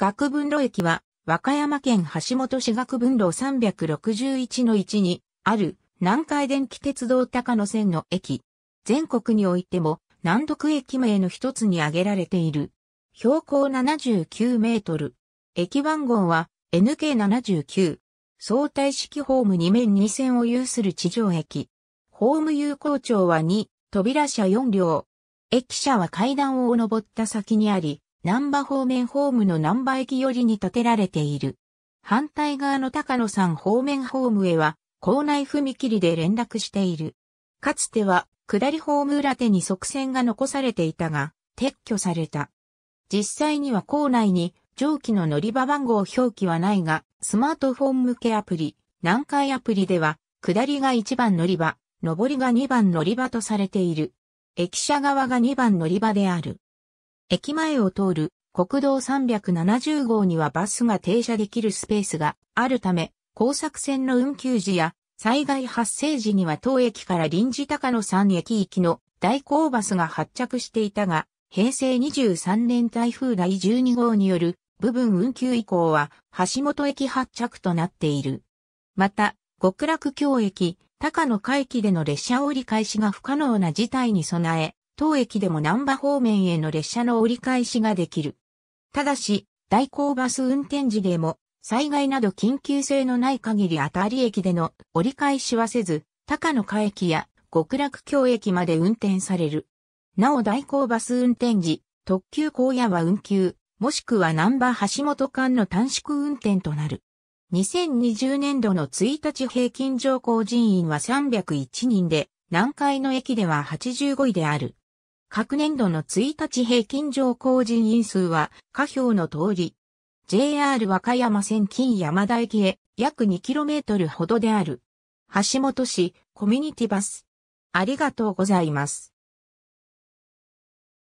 学文路駅は、和歌山県橋本市学文路361の1に、ある、南海電気鉄道高野線の駅。全国においても、南徳駅名の一つに挙げられている。標高79メートル。駅番号は NK79。相対式ホーム2面2線を有する地上駅。ホーム有効庁は2、扉車4両。駅舎は階段を上った先にあり、南波方面ホームの南波駅寄りに建てられている。反対側の高野山方面ホームへは、校内踏切で連絡している。かつては、下りホーム裏手に側線が残されていたが、撤去された。実際には校内に上記の乗り場番号表記はないが、スマートフォン向けアプリ、南海アプリでは、下りが1番乗り場、上りが2番乗り場とされている。駅舎側が2番乗り場である。駅前を通る国道370号にはバスが停車できるスペースがあるため、工作線の運休時や災害発生時には当駅から臨時高野山駅行きの代行バスが発着していたが、平成23年台風第12号による部分運休以降は橋本駅発着となっている。また、極楽橋駅、高野海域での列車折り返しが不可能な事態に備え、当駅でも南波方面への列車の折り返しができる。ただし、代行バス運転時でも、災害など緊急性のない限り当たり駅での折り返しはせず、高野下駅や極楽京駅まで運転される。なお代行バス運転時、特急荒野は運休、もしくは南波橋本間の短縮運転となる。2020年度の1日平均乗降人員は301人で、南海の駅では85位である。各年度の1日平均乗降人員数は、下表の通り、JR 和歌山線金山田駅へ約 2km ほどである。橋本市コミュニティバス。ありがとうございます。